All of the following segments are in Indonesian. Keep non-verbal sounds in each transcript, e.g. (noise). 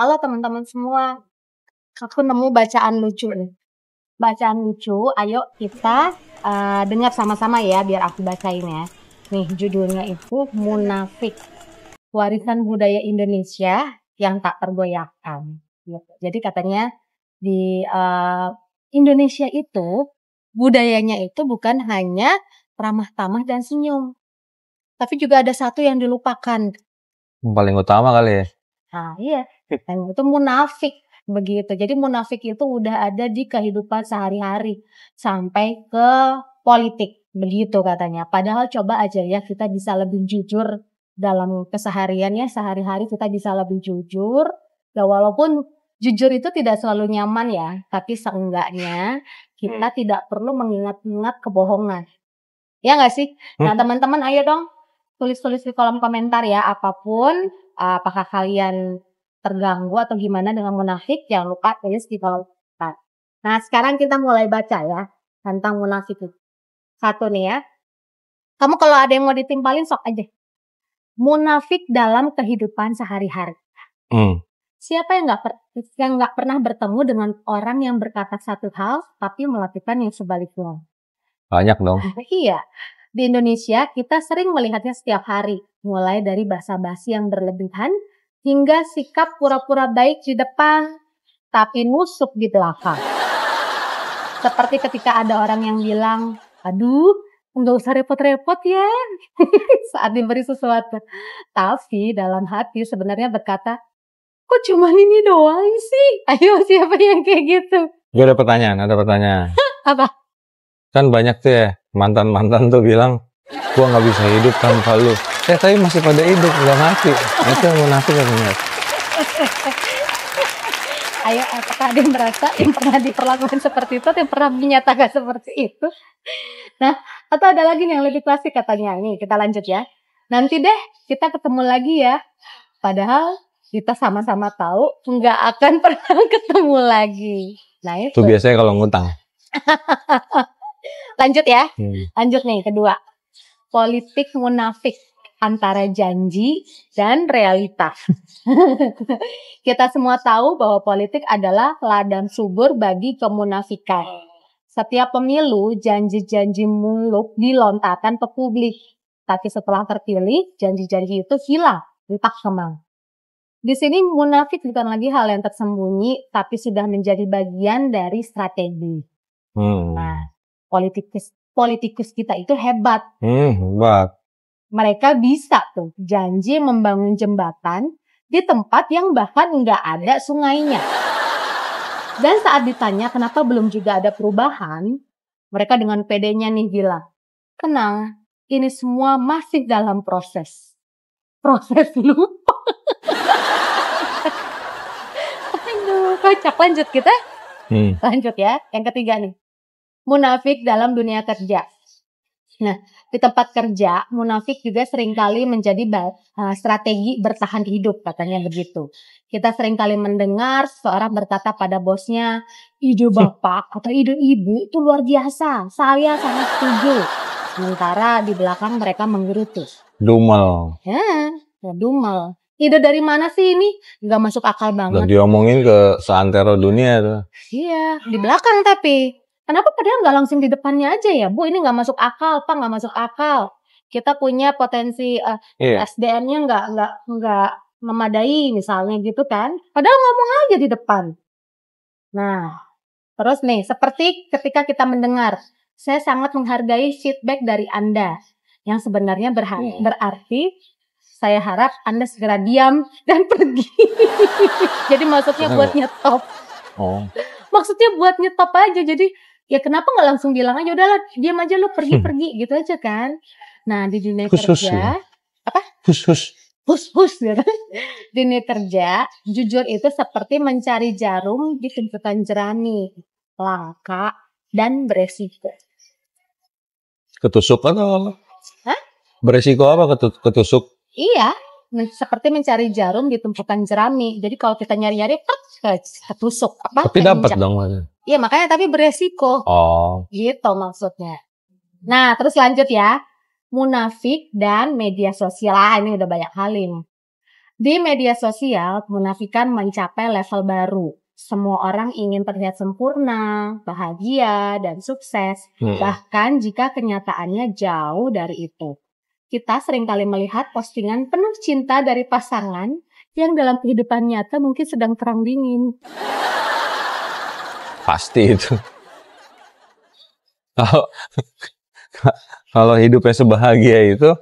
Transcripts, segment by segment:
halo teman-teman semua, aku nemu bacaan lucu nih. Bacaan lucu, ayo kita uh, dengar sama-sama ya biar aku bacain ya. Nih judulnya itu Munafik, warisan budaya Indonesia yang tak tergoyahkan. Gitu. Jadi katanya di uh, Indonesia itu budayanya itu bukan hanya ramah tamah dan senyum, tapi juga ada satu yang dilupakan. paling utama kali ya. Nah, iya, dan itu munafik begitu. Jadi munafik itu udah ada di kehidupan sehari-hari sampai ke politik begitu katanya. Padahal coba aja ya kita bisa lebih jujur dalam kesehariannya sehari-hari kita bisa lebih jujur. Ya walaupun jujur itu tidak selalu nyaman ya, tapi seenggaknya kita hmm. tidak perlu mengingat-ingat kebohongan. Ya nggak sih? Hmm. Nah teman-teman ayo dong tulis-tulis di kolom komentar ya apapun apakah kalian terganggu atau gimana dengan munafik, yang luka tulis di kolom komentar. Nah, sekarang kita mulai baca ya tentang munafik itu. Satu nih ya. Kamu kalau ada yang mau ditimpalin sok aja. Munafik dalam kehidupan sehari-hari. Hmm. Siapa yang nggak pernah bertemu dengan orang yang berkata satu hal tapi melakukan yang sebaliknya? Banyak dong. (laughs) iya. Di Indonesia kita sering melihatnya setiap hari, mulai dari basa-basi yang berlebihan hingga sikap pura-pura baik di depan tapi nusuk di belakang. Seperti ketika ada orang yang bilang, aduh nggak usah repot-repot ya (laughs) saat diberi sesuatu. Tapi dalam hati sebenarnya berkata, kok cuma ini doang sih? (laughs) Ayo siapa yang kayak gitu? Gue ada pertanyaan, ada pertanyaan. (laughs) Apa? Kan banyak tuh ya mantan-mantan tuh bilang, Gua nggak bisa hidup tanpa lu. Eh tapi masih pada hidup, nggak mati. Itu yang munafik kan ya. Ayo, apakah ada yang merasa yang pernah diperlakukan seperti itu atau yang pernah menyatakan seperti itu? Nah, atau ada lagi yang lebih klasik katanya. ini kita lanjut ya. Nanti deh, kita ketemu lagi ya. Padahal kita sama-sama tahu nggak akan (laughs) pernah ketemu lagi. Nah itu. Itu biasanya kalau ngutang. (laughs) Lanjut ya. Hmm. Lanjut nih kedua politik munafik antara janji dan realita. (laughs) Kita semua tahu bahwa politik adalah ladang subur bagi kemunafikan. Setiap pemilu, janji-janji muluk dilontarkan ke publik. Tapi setelah terpilih, janji-janji itu hilang, entah kemang. Di sini munafik bukan lagi hal yang tersembunyi, tapi sudah menjadi bagian dari strategi. Hmm. Nah, politik politikus kita itu hebat. Hmm, hebat. Mereka bisa tuh janji membangun jembatan di tempat yang bahkan nggak ada sungainya. Dan saat ditanya kenapa belum juga ada perubahan, mereka dengan pedenya nih bilang, Tenang, ini semua masih dalam proses. Proses (laughs) lupa. Aduh, kocak. Lanjut kita. Hmm. Lanjut ya. Yang ketiga nih munafik dalam dunia kerja. Nah, di tempat kerja, munafik juga seringkali menjadi e, strategi bertahan hidup, katanya begitu. Kita seringkali mendengar seorang berkata pada bosnya, ide (laughs) bapak atau ide ibu itu luar biasa, saya sangat setuju. Sementara di belakang mereka menggerutu. Dumel. Ya, ya dumel. Ide dari mana sih ini? Gak masuk akal banget. Udah diomongin ke seantero dunia tuh. Iya, di belakang tapi. Kenapa padahal nggak langsung di depannya aja ya, Bu? Ini nggak masuk akal, Pak. Nggak masuk akal. Kita punya potensi uh, eh, yeah. SDM-nya nggak nggak nggak memadai misalnya gitu kan. Padahal ngomong aja di depan. Nah, terus nih seperti ketika kita mendengar, saya sangat menghargai feedback dari Anda yang sebenarnya berha- iya. berarti saya harap Anda segera diam dan (laughs) pergi. Jadi maksudnya buat nyetop. Oh. Maksudnya buat nyetop aja. Jadi ya kenapa nggak langsung bilang aja udahlah diam aja lu pergi hmm. pergi gitu aja kan nah di dunia Khusus kerja ya. apa Khusus Khusus. hus gitu. (laughs) dunia kerja jujur itu seperti mencari jarum di tumpukan jerami langka dan beresiko ketusuk atau kan, Hah? beresiko apa ketusuk iya seperti mencari jarum di tumpukan jerami jadi kalau kita nyari-nyari ketusuk apa tapi dapat dong Iya makanya tapi beresiko. Oh. Gitu maksudnya. Nah terus lanjut ya. Munafik dan media sosial. Ah ini udah banyak halim. Di media sosial, munafikan mencapai level baru. Semua orang ingin terlihat sempurna, bahagia, dan sukses. Hmm. Bahkan jika kenyataannya jauh dari itu. Kita seringkali melihat postingan penuh cinta dari pasangan yang dalam kehidupan nyata mungkin sedang terang dingin pasti itu. (laughs) Kalau hidupnya sebahagia itu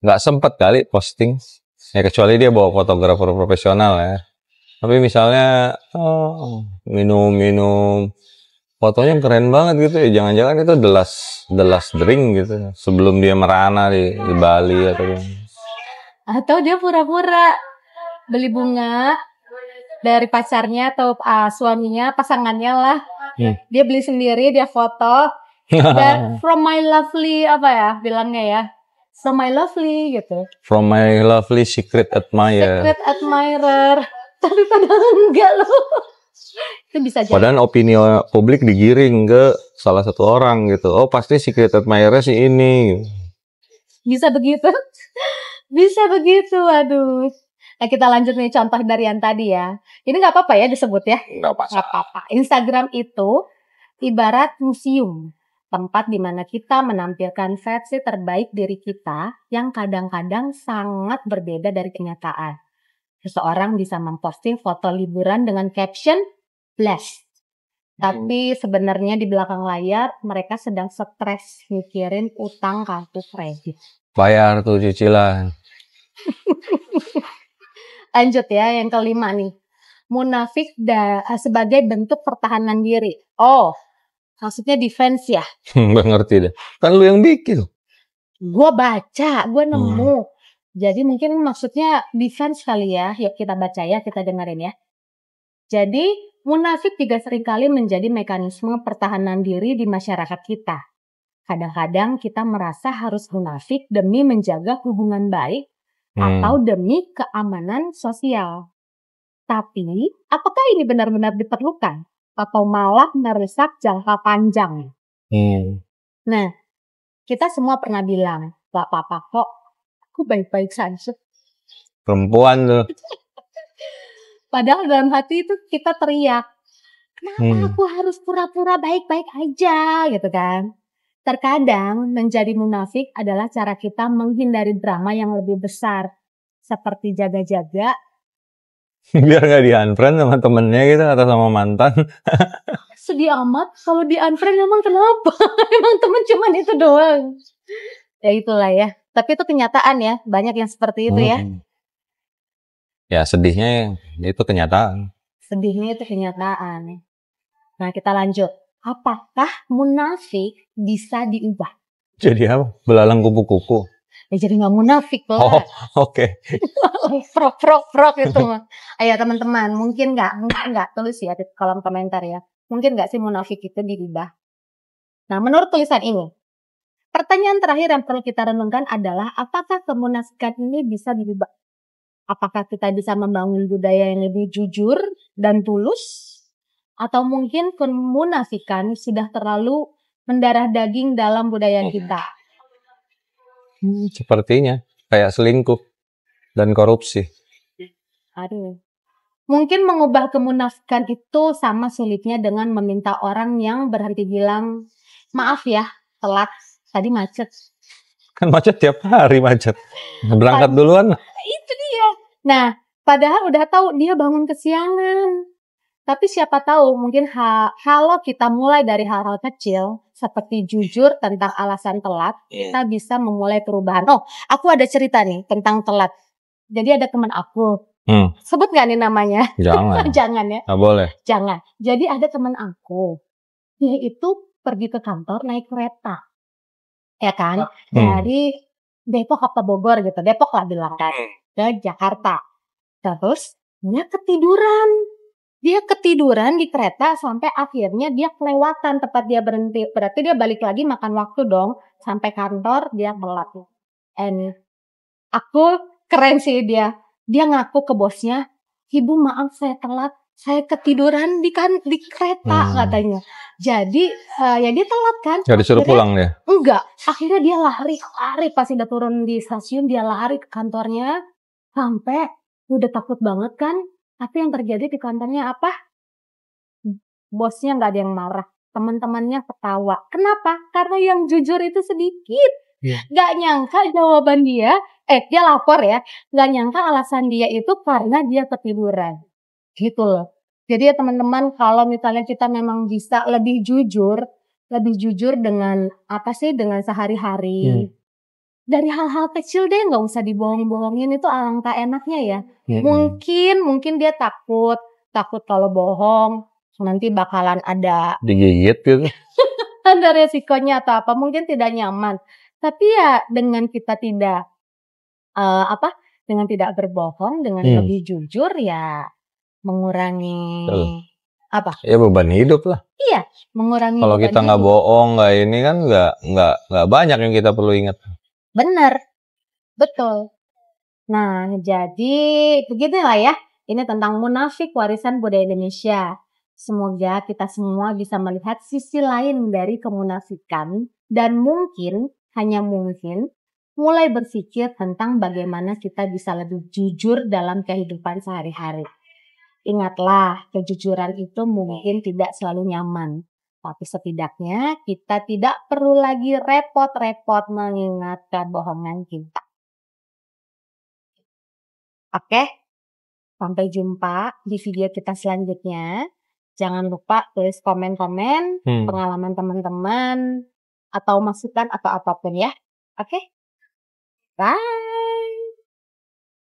nggak sempet kali posting. Ya kecuali dia bawa fotografer profesional ya. Tapi misalnya oh, minum-minum oh, fotonya keren banget gitu ya jangan-jangan itu the last the last drink gitu ya. sebelum dia merana di, di Bali atau gimana. atau dia pura-pura beli bunga dari pacarnya atau uh, suaminya, pasangannya lah. Hmm. Dia beli sendiri, dia foto. Dan (laughs) from my lovely apa ya bilangnya ya? From my lovely gitu. From my lovely secret admirer. Secret admirer. (laughs) Tapi padahal enggak loh. (laughs) Itu bisa jadi. Padahal opini publik digiring ke salah satu orang gitu. Oh, pasti secret admirer si ini. Bisa begitu. bisa begitu, aduh. Nah kita lanjut nih contoh dari yang tadi ya. Ini nggak apa-apa ya disebut ya? Nggak apa-apa. Nggak apa-apa. Instagram itu ibarat museum. Tempat di mana kita menampilkan versi terbaik diri kita yang kadang-kadang sangat berbeda dari kenyataan. Seseorang bisa memposting foto liburan dengan caption blessed. Tapi hmm. sebenarnya di belakang layar mereka sedang stres mikirin utang kartu kredit. Bayar tuh cicilan. (laughs) lanjut ya yang kelima nih. Munafik da, eh, sebagai bentuk pertahanan diri. Oh, maksudnya defense ya? (laughs) nggak ngerti deh. Kan lu yang bikin. Gue baca, gue hmm. nemu. Hmm. Jadi mungkin maksudnya defense kali ya. Yuk kita baca ya, kita dengerin ya. Jadi munafik juga seringkali menjadi mekanisme pertahanan diri di masyarakat kita. Kadang-kadang kita merasa harus munafik demi menjaga hubungan baik hmm. atau demi keamanan sosial. Tapi, apakah ini benar-benar diperlukan atau malah merusak jangka panjang? Hmm. Nah, kita semua pernah bilang, gak apa-apa kok, aku baik-baik saja. Perempuan tuh. (laughs) Padahal dalam hati itu kita teriak, kenapa hmm. aku harus pura-pura baik-baik aja gitu kan? Terkadang menjadi munafik adalah cara kita menghindari drama yang lebih besar, seperti jaga-jaga. (laughs) Biar nggak di unfriend sama temennya gitu atau sama mantan. (laughs) Sedih amat kalau di unfriend emang kenapa? (laughs) emang temen cuman itu doang. Ya itulah ya. Tapi itu kenyataan ya, banyak yang seperti itu ya. Hmm. Ya sedihnya ya itu kenyataan. Sedihnya itu kenyataan. Nah kita lanjut apakah munafik bisa diubah? Jadi apa? Belalang kupu-kupu? Ya jadi nggak munafik lah. Oh, oke. Okay. (laughs) frok, frok, frok itu. Ayo teman-teman, mungkin nggak, nggak, nggak tulis ya di kolom komentar ya. Mungkin nggak sih munafik itu diubah? Nah, menurut tulisan ini, pertanyaan terakhir yang perlu kita renungkan adalah apakah kemunafikan ini bisa diubah? Apakah kita bisa membangun budaya yang lebih jujur dan tulus atau mungkin kemunafikan sudah terlalu mendarah daging dalam budaya oh. kita. Hmm, sepertinya kayak selingkuh dan korupsi. Aduh. Mungkin mengubah kemunafikan itu sama sulitnya dengan meminta orang yang berhenti bilang, maaf ya, telat, tadi macet. Kan macet tiap hari macet. Berangkat duluan. Itu dia. Nah, padahal udah tahu dia bangun kesiangan tapi siapa tahu mungkin ha kalau kita mulai dari hal-hal kecil seperti jujur tentang alasan telat, yeah. kita bisa memulai perubahan. Oh, aku ada cerita nih tentang telat. Jadi ada teman aku. Hmm. Sebut gak nih namanya? Jangan. (laughs) Jangan ya. Nggak boleh. Jangan. Jadi ada teman aku. Dia itu pergi ke kantor naik kereta. Ya kan? Ah, hmm. Dari Depok apa Bogor gitu. Depok lah bilang kan. Hmm. Ke Jakarta. Terus dia ketiduran dia ketiduran di kereta sampai akhirnya dia kelewatan tempat dia berhenti. Berarti dia balik lagi makan waktu dong sampai kantor dia telat. And aku keren sih dia. Dia ngaku ke bosnya, "Ibu, maaf saya telat. Saya ketiduran di kan di kereta," hmm. katanya. Jadi uh, ya dia telat kan. Ya disuruh akhirnya, pulang ya? Enggak. Akhirnya dia lari-lari pas udah turun di stasiun dia lari ke kantornya sampai udah takut banget kan tapi yang terjadi di kantornya apa? Bosnya nggak ada yang marah, teman-temannya ketawa. Kenapa? Karena yang jujur itu sedikit. Yeah. Gak nyangka jawaban dia, eh dia lapor ya, gak nyangka alasan dia itu karena dia ketiduran. Gitu loh. Jadi ya teman-teman kalau misalnya kita memang bisa lebih jujur, lebih jujur dengan apa sih dengan sehari-hari. Yeah dari hal-hal kecil deh nggak usah dibohong-bohongin itu alangkah enaknya ya. hmm Mungkin mungkin dia takut takut kalau bohong nanti bakalan ada digigit gitu. (laughs) ada resikonya atau apa mungkin tidak nyaman. Tapi ya dengan kita tidak uh, apa dengan tidak berbohong dengan hmm. lebih jujur ya mengurangi Betul. apa? Ya beban hidup lah. Iya mengurangi. Kalau kita nggak bohong nggak ini kan nggak nggak nggak banyak yang kita perlu ingat. Bener, betul. Nah, jadi begitulah ya. Ini tentang Munafik Warisan Budaya Indonesia. Semoga kita semua bisa melihat sisi lain dari kemunafikan dan mungkin, hanya mungkin, mulai berpikir tentang bagaimana kita bisa lebih jujur dalam kehidupan sehari-hari. Ingatlah, kejujuran itu mungkin tidak selalu nyaman, tapi setidaknya kita tidak perlu lagi repot-repot mengingatkan bohongan kita. Oke, sampai jumpa di video kita selanjutnya. Jangan lupa tulis komen-komen hmm. pengalaman teman-teman atau masukan atau apapun ya. Oke, bye.